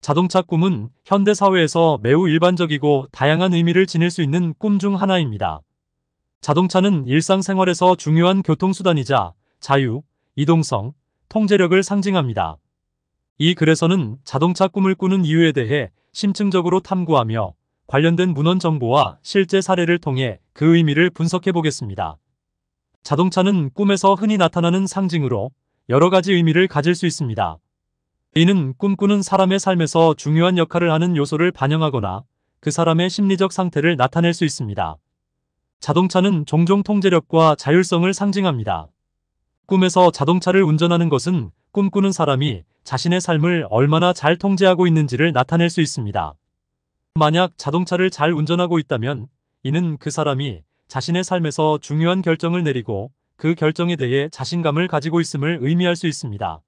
자동차 꿈은 현대 사회에서 매우 일반적이고 다양한 의미를 지닐 수 있는 꿈 중 하나입니다. 자동차는 일상생활에서 중요한 교통수단이자 자유, 이동성, 통제력을 상징합니다. 이 글에서는 자동차 꿈을 꾸는 이유에 대해 심층적으로 탐구하며 관련된 문헌 정보와 실제 사례를 통해 그 의미를 분석해 보겠습니다. 자동차는 꿈에서 흔히 나타나는 상징으로 여러 가지 의미를 가질 수 있습니다. 이는 꿈꾸는 사람의 삶에서 중요한 역할을 하는 요소를 반영하거나 그 사람의 심리적 상태를 나타낼 수 있습니다. 자동차는 종종 통제력과 자율성을 상징합니다. 꿈에서 자동차를 운전하는 것은 꿈꾸는 사람이 자신의 삶을 얼마나 잘 통제하고 있는지를 나타낼 수 있습니다. 만약 자동차를 잘 운전하고 있다면 이는 그 사람이 자신의 삶에서 중요한 결정을 내리고 그 결정에 대해 자신감을 가지고 있음을 의미할 수 있습니다.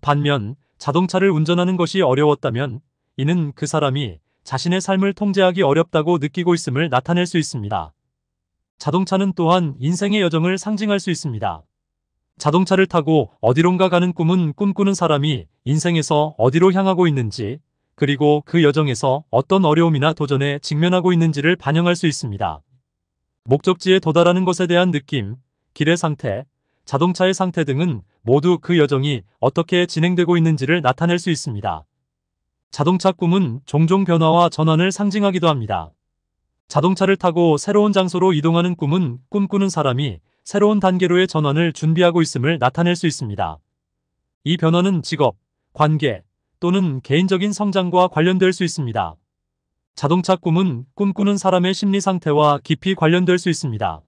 반면 자동차를 운전하는 것이 어려웠다면 이는 그 사람이 자신의 삶을 통제하기 어렵다고 느끼고 있음을 나타낼 수 있습니다. 자동차는 또한 인생의 여정을 상징할 수 있습니다. 자동차를 타고 어디론가 가는 꿈은 꿈꾸는 사람이 인생에서 어디로 향하고 있는지 그리고 그 여정에서 어떤 어려움이나 도전에 직면하고 있는지를 반영할 수 있습니다. 목적지에 도달하는 것에 대한 느낌, 길의 상태, 자동차의 상태 등은 모두 그 여정이 어떻게 진행되고 있는지를 나타낼 수 있습니다. 자동차 꿈은 종종 변화와 전환을 상징하기도 합니다. 자동차를 타고 새로운 장소로 이동하는 꿈은 꿈꾸는 사람이 새로운 단계로의 전환을 준비하고 있음을 나타낼 수 있습니다. 이 변화는 직업, 관계 또는 개인적인 성장과 관련될 수 있습니다. 자동차 꿈은 꿈꾸는 사람의 심리 상태와 깊이 관련될 수 있습니다.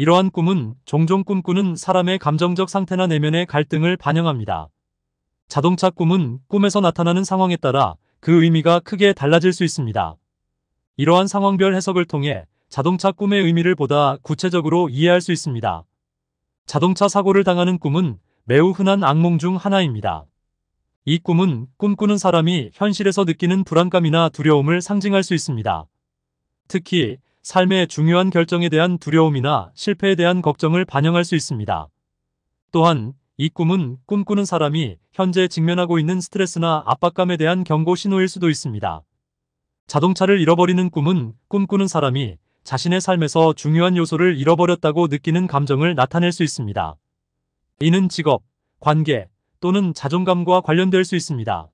이러한 꿈은 종종 꿈꾸는 사람의 감정적 상태나 내면의 갈등을 반영합니다. 자동차 꿈은 꿈에서 나타나는 상황에 따라 그 의미가 크게 달라질 수 있습니다. 이러한 상황별 해석을 통해 자동차 꿈의 의미를 보다 구체적으로 이해할 수 있습니다. 자동차 사고를 당하는 꿈은 매우 흔한 악몽 중 하나입니다. 이 꿈은 꿈꾸는 사람이 현실에서 느끼는 불안감이나 두려움을 상징할 수 있습니다. 특히 삶의 중요한 결정에 대한 두려움이나 실패에 대한 걱정을 반영할 수 있습니다. 또한 이 꿈은 꿈꾸는 사람이 현재 직면하고 있는 스트레스나 압박감에 대한 경고 신호일 수도 있습니다. 자동차를 잃어버리는 꿈은 꿈꾸는 사람이 자신의 삶에서 중요한 요소를 잃어버렸다고 느끼는 감정을 나타낼 수 있습니다. 이는 직업, 관계 또는 자존감과 관련될 수 있습니다.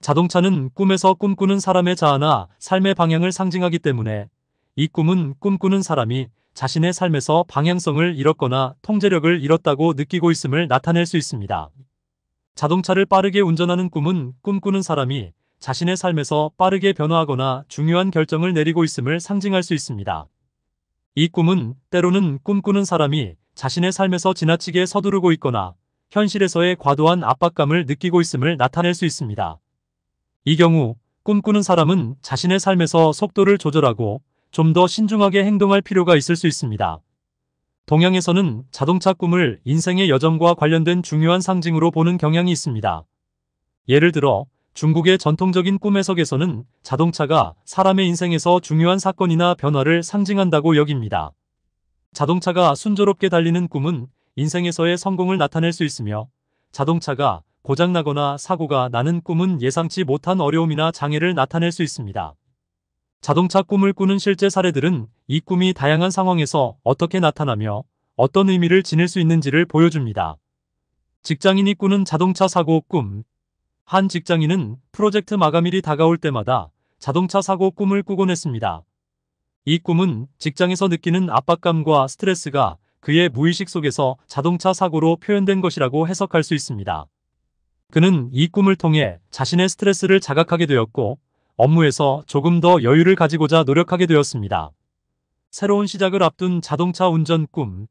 자동차는 꿈에서 꿈꾸는 사람의 자아나 삶의 방향을 상징하기 때문에 이 꿈은 꿈꾸는 사람이 자신의 삶에서 방향성을 잃었거나 통제력을 잃었다고 느끼고 있음을 나타낼 수 있습니다. 자동차를 빠르게 운전하는 꿈은 꿈꾸는 사람이 자신의 삶에서 빠르게 변화하거나 중요한 결정을 내리고 있음을 상징할 수 있습니다. 이 꿈은 때로는 꿈꾸는 사람이 자신의 삶에서 지나치게 서두르고 있거나 현실에서의 과도한 압박감을 느끼고 있음을 나타낼 수 있습니다. 이 경우 꿈꾸는 사람은 자신의 삶에서 속도를 조절하고 좀더 신중하게 행동할 필요가 있을 수 있습니다. 동양에서는 자동차 꿈을 인생의 여정과 관련된 중요한 상징으로 보는 경향이 있습니다. 예를 들어 중국의 전통적인 꿈 해석에서는 자동차가 사람의 인생에서 중요한 사건이나 변화를 상징한다고 여깁니다. 자동차가 순조롭게 달리는 꿈은 인생에서의 성공을 나타낼 수 있으며 자동차가 고장나거나 사고가 나는 꿈은 예상치 못한 어려움이나 장애를 나타낼 수 있습니다. 자동차 꿈을 꾸는 실제 사례들은 이 꿈이 다양한 상황에서 어떻게 나타나며 어떤 의미를 지닐 수 있는지를 보여줍니다. 직장인이 꾸는 자동차 사고 꿈 한 직장인은 프로젝트 마감일이 다가올 때마다 자동차 사고 꿈을 꾸곤 했습니다. 이 꿈은 직장에서 느끼는 압박감과 스트레스가 그의 무의식 속에서 자동차 사고로 표현된 것이라고 해석할 수 있습니다. 그는 이 꿈을 통해 자신의 스트레스를 자각하게 되었고 업무에서 조금 더 여유를 가지고자 노력하게 되었습니다. 새로운 시작을 앞둔 자동차 운전 꿈.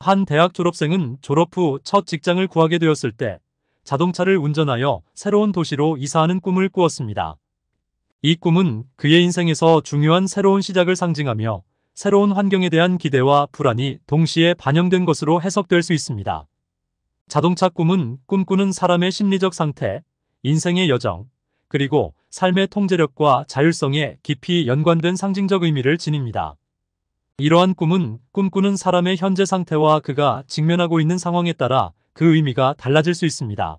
한 대학 졸업생은 졸업 후 첫 직장을 구하게 되었을 때 자동차를 운전하여 새로운 도시로 이사하는 꿈을 꾸었습니다. 이 꿈은 그의 인생에서 중요한 새로운 시작을 상징하며 새로운 환경에 대한 기대와 불안이 동시에 반영된 것으로 해석될 수 있습니다. 자동차 꿈은 꿈꾸는 사람의 심리적 상태, 인생의 여정, 그리고 삶의 통제력과 자율성에 깊이 연관된 상징적 의미를 지닙니다. 이러한 꿈은 꿈꾸는 사람의 현재 상태와 그가 직면하고 있는 상황에 따라 그 의미가 달라질 수 있습니다.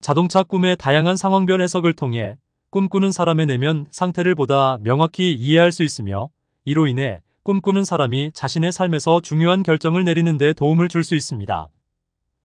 자동차 꿈의 다양한 상황별 해석을 통해 꿈꾸는 사람의 내면 상태를 보다 명확히 이해할 수 있으며 이로 인해 꿈꾸는 사람이 자신의 삶에서 중요한 결정을 내리는 데 도움을 줄 수 있습니다.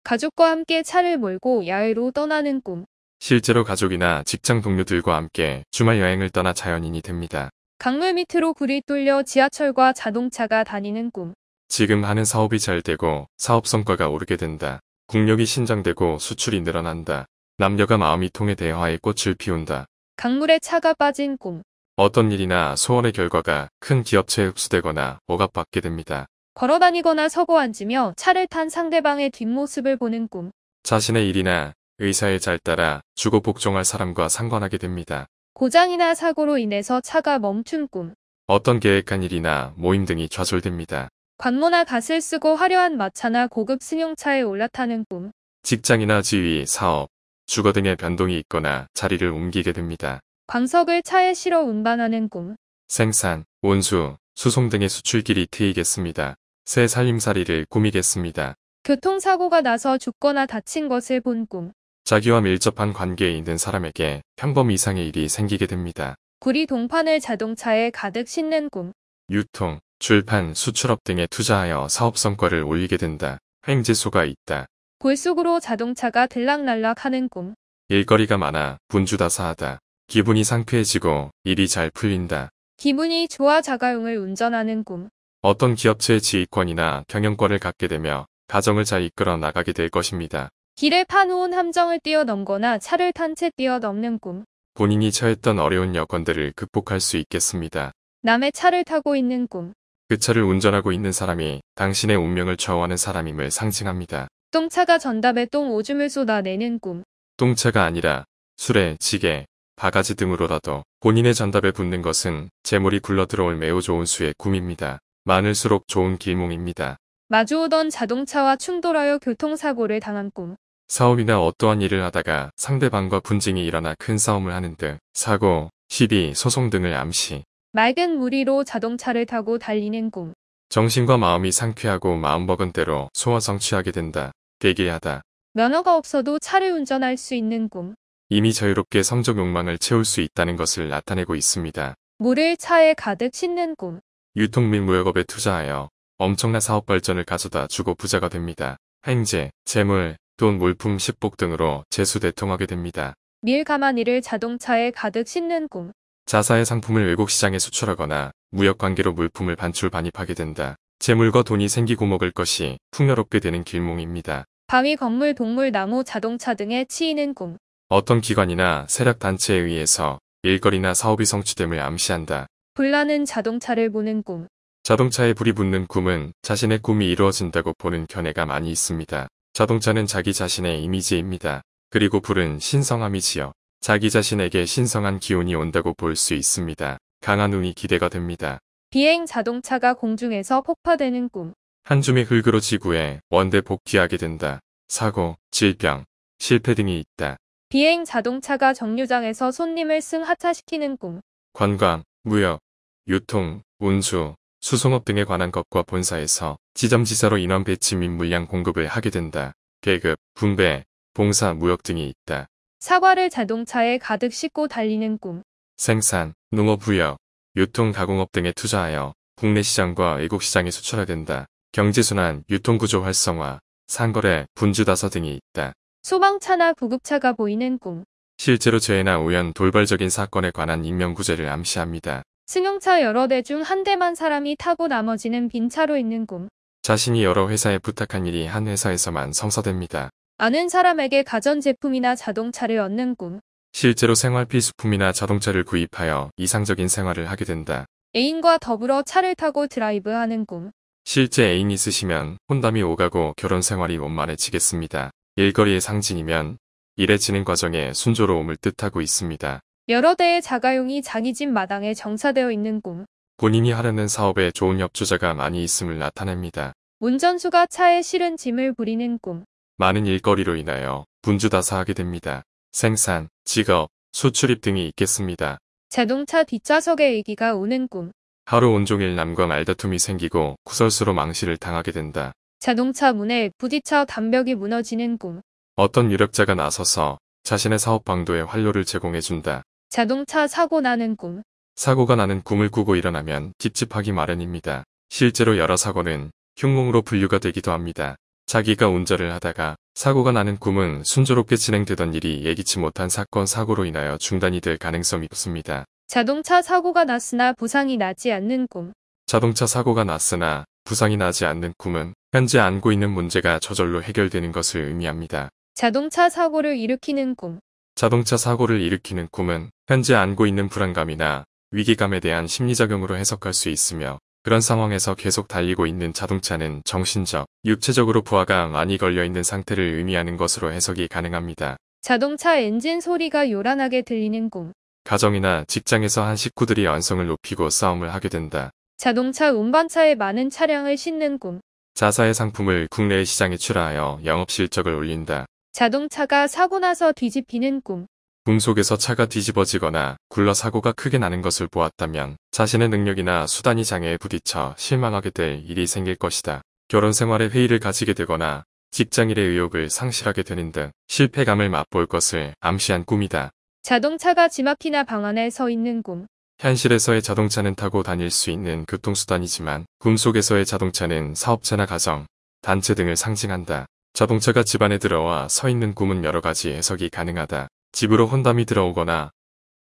가족과 함께 차를 몰고 야외로 떠나는 꿈 실제로 가족이나 직장 동료들과 함께 주말 여행을 떠나 자연인이 됩니다. 강물 밑으로 구리 뚫려 지하철과 자동차가 다니는 꿈. 지금 하는 사업이 잘 되고 사업 성과가 오르게 된다. 국력이 신장되고 수출이 늘어난다. 남녀가 마음이 통해 대화에 꽃을 피운다. 강물에 차가 빠진 꿈. 어떤 일이나 소원의 결과가 큰 기업체에 흡수되거나 억압받게 됩니다. 걸어다니거나 서고 앉으며 차를 탄 상대방의 뒷모습을 보는 꿈. 자신의 일이나 의사의 잘 따라 주고 복종할 사람과 상관하게 됩니다. 고장이나 사고로 인해서 차가 멈춘 꿈. 어떤 계획한 일이나 모임 등이 좌절됩니다. 관모나 갓을 쓰고 화려한 마차나 고급 승용차에 올라타는 꿈. 직장이나 지위, 사업, 주거 등의 변동이 있거나 자리를 옮기게 됩니다. 광석을 차에 실어 운반하는 꿈. 생산, 온수, 수송 등의 수출길이 트이겠습니다. 새 살림살이를 꾸미겠습니다. 교통사고가 나서 죽거나 다친 것을 본 꿈. 자기와 밀접한 관계에 있는 사람에게 평범 이상의 일이 생기게 됩니다. 구리 동판을 자동차에 가득 싣는 꿈. 유통, 출판, 수출업 등에 투자하여 사업 성과를 올리게 된다. 횡재소가 있다. 골 속으로 자동차가 들락날락하는 꿈. 일거리가 많아 분주다사하다. 기분이 상쾌해지고 일이 잘 풀린다. 기분이 좋아 자가용을 운전하는 꿈. 어떤 기업체의 지휘권이나 경영권을 갖게 되며 가정을 잘 이끌어 나가게 될 것입니다. 길에 파놓은 함정을 뛰어넘거나 차를 탄 채 뛰어넘는 꿈. 본인이 처했던 어려운 여건들을 극복할 수 있겠습니다. 남의 차를 타고 있는 꿈. 그 차를 운전하고 있는 사람이 당신의 운명을 좌우하는 사람임을 상징합니다. 똥차가 전답에 똥 오줌을 쏟아내는 꿈. 똥차가 아니라 술에 지게, 바가지 등으로라도 본인의 전답에 붙는 것은 재물이 굴러들어올 매우 좋은 수의 꿈입니다. 많을수록 좋은 길몽입니다. 마주오던 자동차와 충돌하여 교통사고를 당한 꿈. 사업이나 어떠한 일을 하다가 상대방과 분쟁이 일어나 큰 싸움을 하는 등 사고, 시비, 소송 등을 암시. 맑은 무리로 자동차를 타고 달리는 꿈. 정신과 마음이 상쾌하고 마음먹은 대로 소화 성취하게 된다. 대기하다. 면허가 없어도 차를 운전할 수 있는 꿈. 이미 자유롭게 성적 욕망을 채울 수 있다는 것을 나타내고 있습니다. 물을 차에 가득 싣는 꿈. 유통 및 무역업에 투자하여 엄청난 사업 발전을 가져다 주고 부자가 됩니다. 행제, 재물, 돈, 물품, 식복 등으로 재수대통하게 됩니다. 밀 가마니를 자동차에 가득 싣는 꿈. 자사의 상품을 외국 시장에 수출하거나 무역관계로 물품을 반출 반입하게 된다. 재물과 돈이 생기고 먹을 것이 풍요롭게 되는 길몽입니다. 방위 건물, 동물, 나무, 자동차 등에 치이는 꿈. 어떤 기관이나 세력단체에 의해서 일거리나 사업이 성취됨을 암시한다. 불나는 자동차를 보는 꿈. 자동차에 불이 붙는 꿈은 자신의 꿈이 이루어진다고 보는 견해가 많이 있습니다. 자동차는 자기 자신의 이미지입니다. 그리고 불은 신성함이지요. 자기 자신에게 신성한 기운이 온다고 볼 수 있습니다. 강한 운이 기대가 됩니다. 비행 자동차가 공중에서 폭파되는 꿈. 한 줌의 흙으로 지구에 원대 복귀하게 된다. 사고, 질병, 실패 등이 있다. 비행 자동차가 정류장에서 손님을 승하차시키는 꿈. 관광, 무역, 유통, 운수, 수송업 등에 관한 것과 본사에서 지점지사로 인원 배치 및 물량 공급을 하게 된다. 계급 분배, 봉사, 무역 등이 있다. 사과를 자동차에 가득 싣고 달리는 꿈. 생산, 농업 부역 유통 가공업 등에 투자하여 국내 시장과 외국 시장에 수출화 된다. 경제순환, 유통구조 활성화, 상거래, 분주다서 등이 있다. 소방차나 구급차가 보이는 꿈. 실제로 재해나 우연 돌발적인 사건에 관한 인명구제를 암시합니다. 승용차 여러 대 중 한 대만 사람이 타고 나머지는 빈 차로 있는 꿈. 자신이 여러 회사에 부탁한 일이 한 회사에서만 성사됩니다. 아는 사람에게 가전제품이나 자동차를 얻는 꿈. 실제로 생활 필수품이나 자동차를 구입하여 이상적인 생활을 하게 된다. 애인과 더불어 차를 타고 드라이브하는 꿈. 실제 애인 있으시면 혼담이 오가고 결혼 생활이 원만해지겠습니다. 일거리의 상징이면 일해지는 과정에 순조로움을 뜻하고 있습니다. 여러 대의 자가용이 자기 집 마당에 정차되어 있는 꿈. 본인이 하려는 사업에 좋은 협조자가 많이 있음을 나타냅니다. 운전수가 차에 실은 짐을 부리는 꿈. 많은 일거리로 인하여 분주다사하게 됩니다. 생산, 직업, 수출입 등이 있겠습니다. 자동차 뒷좌석에 애기가 우는 꿈. 하루 온종일 남과 말다툼이 생기고 구설수로 망시를 당하게 된다. 자동차 문에 부딪혀 담벽이 무너지는 꿈. 어떤 유력자가 나서서 자신의 사업 방도에 활로를 제공해준다. 자동차 사고 나는 꿈. 사고가 나는 꿈을 꾸고 일어나면 찝찝하기 마련입니다. 실제로 여러 사고는 흉몽으로 분류가 되기도 합니다. 자기가 운전을 하다가 사고가 나는 꿈은 순조롭게 진행되던 일이 예기치 못한 사건 사고로 인하여 중단이 될 가능성이 높습니다. 자동차 사고가 났으나 부상이 나지 않는 꿈. 자동차 사고가 났으나 부상이 나지 않는 꿈은 현재 안고 있는 문제가 저절로 해결되는 것을 의미합니다. 자동차 사고를 일으키는 꿈. 자동차 사고를 일으키는 꿈은 현재 안고 있는 불안감이나 위기감에 대한 심리작용으로 해석할 수 있으며 그런 상황에서 계속 달리고 있는 자동차는 정신적, 육체적으로 부하가 많이 걸려있는 상태를 의미하는 것으로 해석이 가능합니다. 자동차 엔진 소리가 요란하게 들리는 꿈. 가정이나 직장에서 한 식구들이 언성을 높이고 싸움을 하게 된다. 자동차 운반차에 많은 차량을 싣는 꿈. 자사의 상품을 국내의 시장에 출하하여 영업 실적을 올린다. 자동차가 사고 나서 뒤집히는 꿈. 꿈속에서 차가 뒤집어지거나 굴러 사고가 크게 나는 것을 보았다면 자신의 능력이나 수단이 장애에 부딪혀 실망하게 될 일이 생길 것이다. 결혼 생활에 회의를 가지게 되거나 직장일의 의욕을 상실하게 되는 등 실패감을 맛볼 것을 암시한 꿈이다. 자동차가 지마키나 방 안에 서 있는 꿈. 현실에서의 자동차는 타고 다닐 수 있는 교통수단이지만 꿈속에서의 자동차는 사업체나 가정, 단체 등을 상징한다. 자동차가 집안에 들어와 서 있는 꿈은 여러 가지 해석이 가능하다. 집으로 혼담이 들어오거나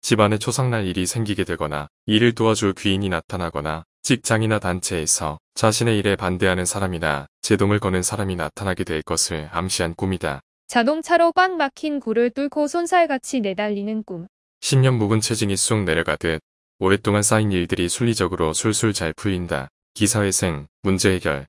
집안에 초상날 일이 생기게 되거나 일을 도와줄 귀인이 나타나거나 직장이나 단체에서 자신의 일에 반대하는 사람이나 제동을 거는 사람이 나타나게 될 것을 암시한 꿈이다. 자동차로 꽉 막힌 구를 뚫고 손살같이 내달리는 꿈. 10년 묵은 체증이 쑥 내려가듯 오랫동안 쌓인 일들이 순리적으로 술술 잘 풀린다. 기사회생, 문제 해결,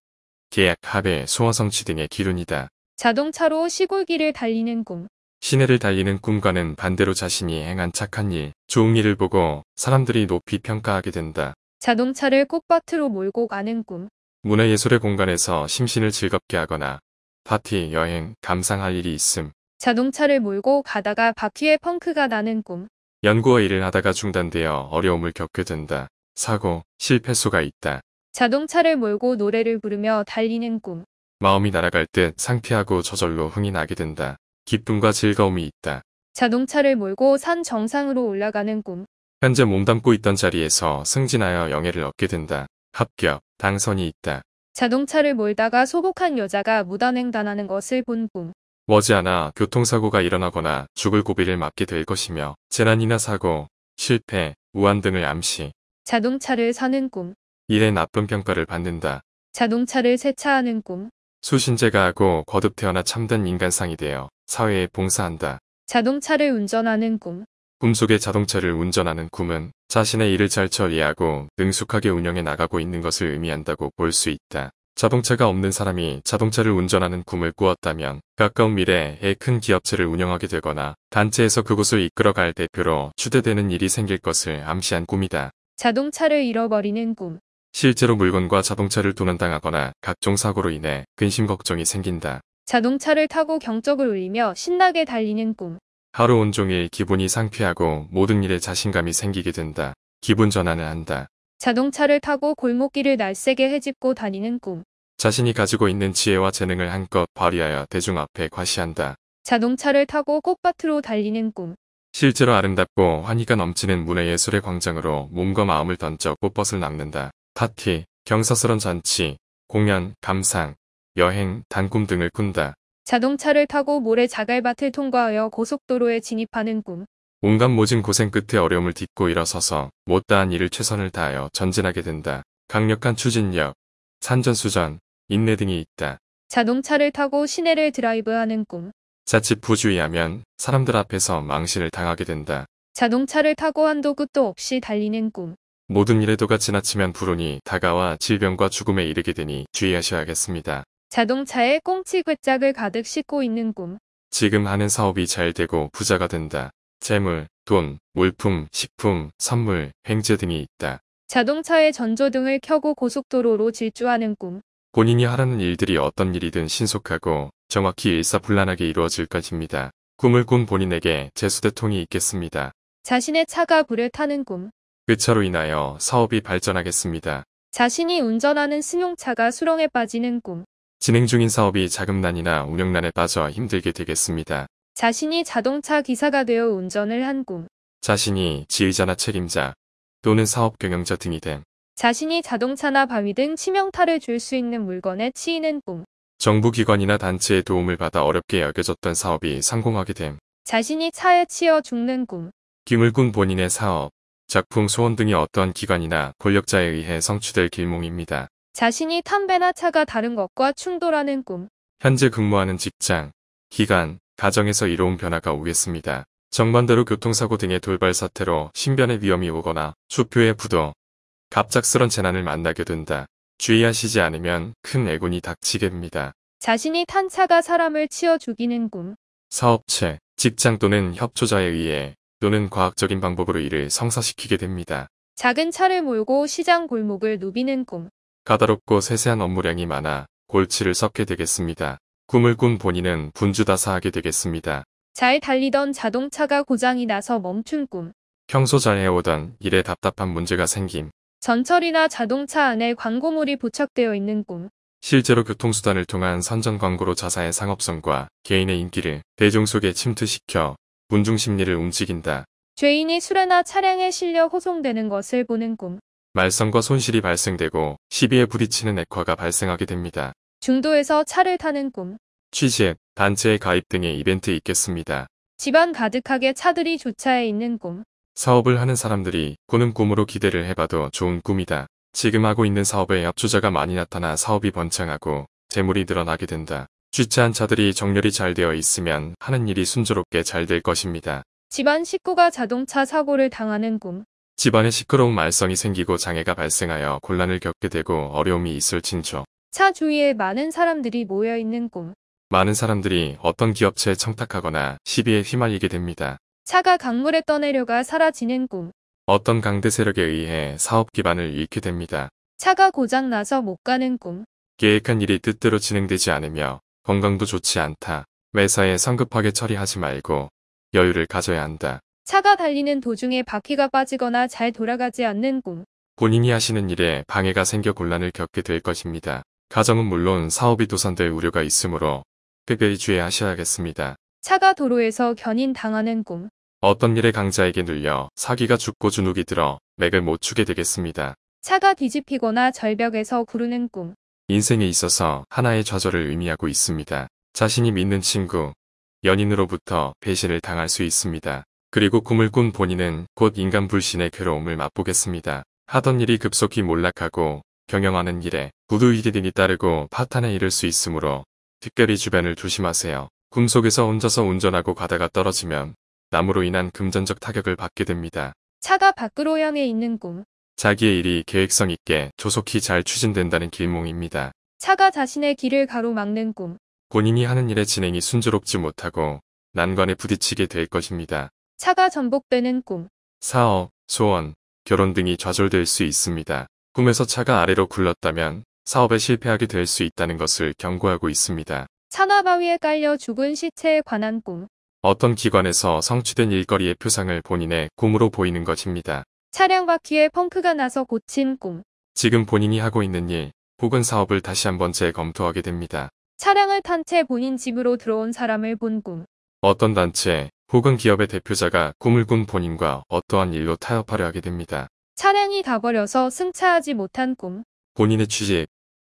계약, 합의, 소화성취 등의 기운이다. 자동차로 시골길을 달리는 꿈. 시내를 달리는 꿈과는 반대로 자신이 행한 착한 일, 좋은 일을 보고 사람들이 높이 평가하게 된다. 자동차를 꽃밭으로 몰고 가는 꿈. 문화예술의 공간에서 심신을 즐겁게 하거나 파티, 여행, 감상할 일이 있음. 자동차를 몰고 가다가 바퀴에 펑크가 나는 꿈. 연구와 일을 하다가 중단되어 어려움을 겪게 된다. 사고, 실패수가 있다. 자동차를 몰고 노래를 부르며 달리는 꿈. 마음이 날아갈 듯 상쾌하고 저절로 흥이 나게 된다. 기쁨과 즐거움이 있다. 자동차를 몰고 산 정상으로 올라가는 꿈. 현재 몸담고 있던 자리에서 승진하여 영예를 얻게 된다. 합격, 당선이 있다. 자동차를 몰다가 소복한 여자가 무단횡단하는 것을 본 꿈. 머지않아 교통사고가 일어나거나 죽을 고비를 맞게 될 것이며 재난이나 사고, 실패, 우한 등을 암시. 자동차를 사는 꿈. 일에 나쁜 평가를 받는다. 자동차를 세차하는 꿈. 수신제가 하고 거듭 태어나 참된 인간상이 되어 사회에 봉사한다. 자동차를 운전하는 꿈. 꿈속의 자동차를 운전하는 꿈은 자신의 일을 잘 처리하고 능숙하게 운영해 나가고 있는 것을 의미한다고 볼 수 있다. 자동차가 없는 사람이 자동차를 운전하는 꿈을 꾸었다면 가까운 미래에 큰 기업체를 운영하게 되거나 단체에서 그곳을 이끌어갈 대표로 추대되는 일이 생길 것을 암시한 꿈이다. 자동차를 잃어버리는 꿈. 실제로 물건과 자동차를 도난당하거나 각종 사고로 인해 근심 걱정이 생긴다. 자동차를 타고 경적을 울리며 신나게 달리는 꿈. 하루 온종일 기분이 상쾌하고 모든 일에 자신감이 생기게 된다. 기분 전환을 한다. 자동차를 타고 골목길을 날쌔게 헤집고 다니는 꿈. 자신이 가지고 있는 지혜와 재능을 한껏 발휘하여 대중 앞에 과시한다. 자동차를 타고 꽃밭으로 달리는 꿈. 실제로 아름답고 환희가 넘치는 문화예술의 광장으로 몸과 마음을 던져 꽃밭을낚는다 파티, 경사스런 잔치, 공연, 감상, 여행, 단꿈 등을 꾼다. 자동차를 타고 모래 자갈밭을 통과하여 고속도로에 진입하는 꿈. 온갖 모진 고생 끝에 어려움을 딛고 일어서서 못다한 일을 최선을 다하여 전진하게 된다. 강력한 추진력, 산전수전, 인내 등이 있다. 자동차를 타고 시내를 드라이브하는 꿈. 자칫 부주의하면 사람들 앞에서 망신을 당하게 된다. 자동차를 타고 한도 끝도 없이 달리는 꿈. 모든 일에도가 지나치면 불운이 다가와 질병과 죽음에 이르게 되니 주의하셔야겠습니다. 자동차에 꽁치 괴짝을 가득 싣고 있는 꿈. 지금 하는 사업이 잘 되고 부자가 된다. 재물, 돈, 물품, 식품, 선물, 횡재 등이 있다. 자동차의 전조등을 켜고 고속도로로 질주하는 꿈. 본인이 하라는 일들이 어떤 일이든 신속하고 정확히 일사불란하게 이루어질 것입니다. 꿈을 꾼 본인에게 재수대통이 있겠습니다. 자신의 차가 불을 타는 꿈. 그 차로 인하여 사업이 발전하겠습니다. 자신이 운전하는 승용차가 수렁에 빠지는 꿈. 진행 중인 사업이 자금난이나 운영난에 빠져 힘들게 되겠습니다. 자신이 자동차 기사가 되어 운전을 한 꿈. 자신이 지휘자나 책임자 또는 사업 경영자 등이 됨. 자신이 자동차나 바위 등 치명타를 줄 수 있는 물건에 치이는 꿈. 정부기관이나 단체의 도움을 받아 어렵게 여겨졌던 사업이 성공하게 됨. 자신이 차에 치여 죽는 꿈. 기물꾼 본인의 사업, 작품 소원 등이 어떠한 기관이나 권력자에 의해 성취될 길몽입니다. 자신이 탐배나 차가 다른 것과 충돌하는 꿈. 현재 근무하는 직장, 기간, 가정에서 이로운 변화가 오겠습니다. 정반대로 교통사고 등의 돌발 사태로 신변의 위험이 오거나 수표의 부도, 갑작스런 재난을 만나게 된다. 주의하시지 않으면 큰 애군이 닥치게 됩니다. 자신이 탄 차가 사람을 치어 죽이는 꿈. 사업체, 직장 또는 협조자에 의해 또는 과학적인 방법으로 이를 성사시키게 됩니다. 작은 차를 몰고 시장 골목을 누비는 꿈. 까다롭고 세세한 업무량이 많아 골치를 썩게 되겠습니다. 꿈을 꾼 본인은 분주다사하게 되겠습니다. 잘 달리던 자동차가 고장이 나서 멈춘 꿈. 평소 잘 해오던 일에 답답한 문제가 생김. 전철이나 자동차 안에 광고물이 부착되어 있는 꿈. 실제로 교통수단을 통한 선전 광고로 자사의 상업성과 개인의 인기를 대중 속에 침투시켜 문중 심리를 움직인다. 죄인이 술에나 차량에 실려 호송되는 것을 보는 꿈. 말썽과 손실이 발생되고 시비에 부딪히는 액화가 발생하게 됩니다. 중도에서 차를 타는 꿈. 취직 단체에 가입 등의 이벤트 있겠습니다. 집안 가득하게 차들이 주차해 있는 꿈. 사업을 하는 사람들이 꾸는 꿈으로 기대를 해봐도 좋은 꿈이다. 지금 하고 있는 사업에 협조자가 많이 나타나 사업이 번창하고 재물이 늘어나게 된다. 쥐차한 차들이 정렬이 잘 되어 있으면 하는 일이 순조롭게 잘 될 것입니다. 집안 식구가 자동차 사고를 당하는 꿈. 집안에 시끄러운 말썽이 생기고 장애가 발생하여 곤란을 겪게 되고 어려움이 있을 징조. 차 주위에 많은 사람들이 모여 있는 꿈. 많은 사람들이 어떤 기업체에 청탁하거나 시비에 휘말리게 됩니다. 차가 강물에 떠내려가 사라지는 꿈. 어떤 강대 세력에 의해 사업 기반을 잃게 됩니다. 차가 고장나서 못 가는 꿈. 계획한 일이 뜻대로 진행되지 않으며 건강도 좋지 않다. 매사에 성급하게 처리하지 말고 여유를 가져야 한다. 차가 달리는 도중에 바퀴가 빠지거나 잘 돌아가지 않는 꿈. 본인이 하시는 일에 방해가 생겨 곤란을 겪게 될 것입니다. 가정은 물론 사업이 도산될 우려가 있으므로 특별히 주의하셔야겠습니다. 차가 도로에서 견인 당하는 꿈. 어떤 일에 강자에게 눌려 사기가 죽고 주눅이 들어 맥을 못 추게 되겠습니다. 차가 뒤집히거나 절벽에서 구르는 꿈. 인생에 있어서 하나의 좌절을 의미하고 있습니다. 자신이 믿는 친구, 연인으로부터 배신을 당할 수 있습니다. 그리고 꿈을 꾼 본인은 곧 인간 불신의 괴로움을 맛보겠습니다. 하던 일이 급속히 몰락하고 경영하는 일에 부두이익이이 따르고 파탄에 이를 수 있으므로 특별히 주변을 조심하세요. 꿈속에서 혼자서 운전하고 가다가 떨어지면 나무로 인한 금전적 타격을 받게 됩니다. 차가 밖으로 향해 있는 꿈 자기의 일이 계획성 있게 조속히 잘 추진된다는 길몽입니다. 차가 자신의 길을 가로막는 꿈. 본인이 하는 일의 진행이 순조롭지 못하고 난관에 부딪히게 될 것입니다. 차가 전복되는 꿈. 사업, 소원, 결혼 등이 좌절될 수 있습니다. 꿈에서 차가 아래로 굴렀다면 사업에 실패하게 될 수 있다는 것을 경고하고 있습니다. 차나바위에 깔려 죽은 시체에 관한 꿈. 어떤 기관에서 성취된 일거리의 표상을 본인의 꿈으로 보이는 것입니다. 차량 바퀴에 펑크가 나서 고친 꿈. 지금 본인이 하고 있는 일, 혹은 사업을 다시 한번 재검토하게 됩니다. 차량을 탄 채 본인 집으로 들어온 사람을 본 꿈. 어떤 단체, 혹은 기업의 대표자가 꿈을 꾼 본인과 어떠한 일로 타협하려 하게 됩니다. 차량이 가버려서 승차하지 못한 꿈. 본인의 취직,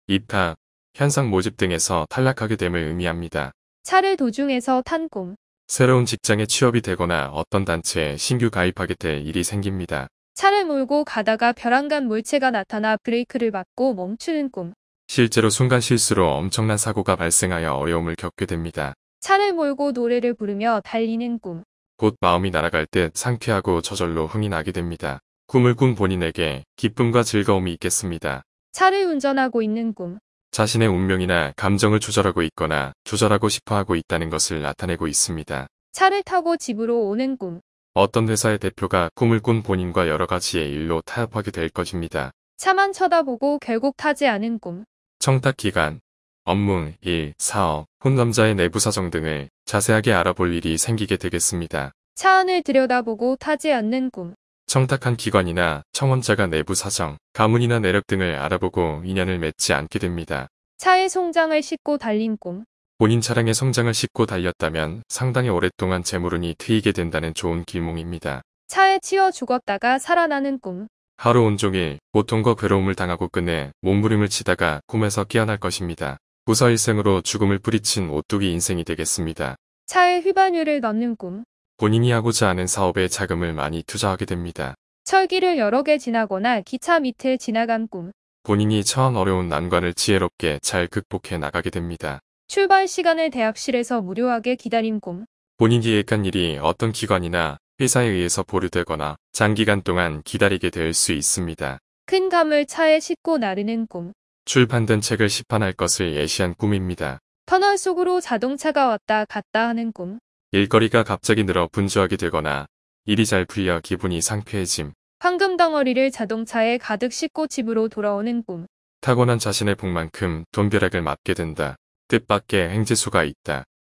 입학, 현상 모집 등에서 탈락하게 됨을 의미합니다. 차를 도중에서 탄 꿈. 새로운 직장에 취업이 되거나 어떤 단체에 신규 가입하게 될 일이 생깁니다. 차를 몰고 가다가 벼랑간 물체가 나타나 브레이크를 맞고 멈추는 꿈. 실제로 순간 실수로 엄청난 사고가 발생하여 어려움을 겪게 됩니다. 차를 몰고 노래를 부르며 달리는 꿈. 곧 마음이 날아갈 듯 상쾌하고 저절로 흥이 나게 됩니다. 꿈을 꾼 본인에게 기쁨과 즐거움이 있겠습니다. 차를 운전하고 있는 꿈. 자신의 운명이나 감정을 조절하고 있거나 조절하고 싶어 하고 있다는 것을 나타내고 있습니다. 차를 타고 집으로 오는 꿈. 어떤 회사의 대표가 꿈을 꾼 본인과 여러 가지의 일로 타협하게 될 것입니다. 차만 쳐다보고 결국 타지 않은 꿈. 청탁 기간, 업무, 일, 사업, 혼남자의 내부 사정 등을 자세하게 알아볼 일이 생기게 되겠습니다. 차 안을 들여다보고 타지 않는 꿈. 청탁한 기관이나 청원자가 내부 사정, 가문이나 내력 등을 알아보고 인연을 맺지 않게 됩니다. 차의 송장을 싣고 달린 꿈. 본인 차량의 성장을 싣고 달렸다면 상당히 오랫동안 재물운이 트이게 된다는 좋은 길몽입니다. 차에 치여 죽었다가 살아나는 꿈. 하루 온종일 고통과 괴로움을 당하고 끝내 몸부림을 치다가 꿈에서 깨어날 것입니다. 부서일생으로 죽음을 뿌리친 오뚜기 인생이 되겠습니다. 차에 휘발유를 넣는 꿈. 본인이 하고자 하는 사업에 자금을 많이 투자하게 됩니다. 철기를 여러 개 지나거나 기차 밑을 지나간 꿈. 본인이 처한 어려운 난관을 지혜롭게 잘 극복해 나가게 됩니다. 출발 시간을 대학실에서 무료하게 기다린 꿈. 본인이 예약한 일이 어떤 기관이나 회사에 의해서 보류되거나 장기간 동안 기다리게 될 수 있습니다. 큰 감을 차에 싣고 나르는 꿈. 출판된 책을 시판할 것을 예시한 꿈입니다. 터널 속으로 자동차가 왔다 갔다 하는 꿈. 일거리가 갑자기 늘어 분주하게 되거나 일이 잘 풀려 기분이 상쾌해짐. 황금 덩어리를 자동차에 가득 싣고 집으로 돌아오는 꿈. 타고난 자신의 복만큼 돈벼락을 맞게 된다. 뜻밖의 행지수가 있다.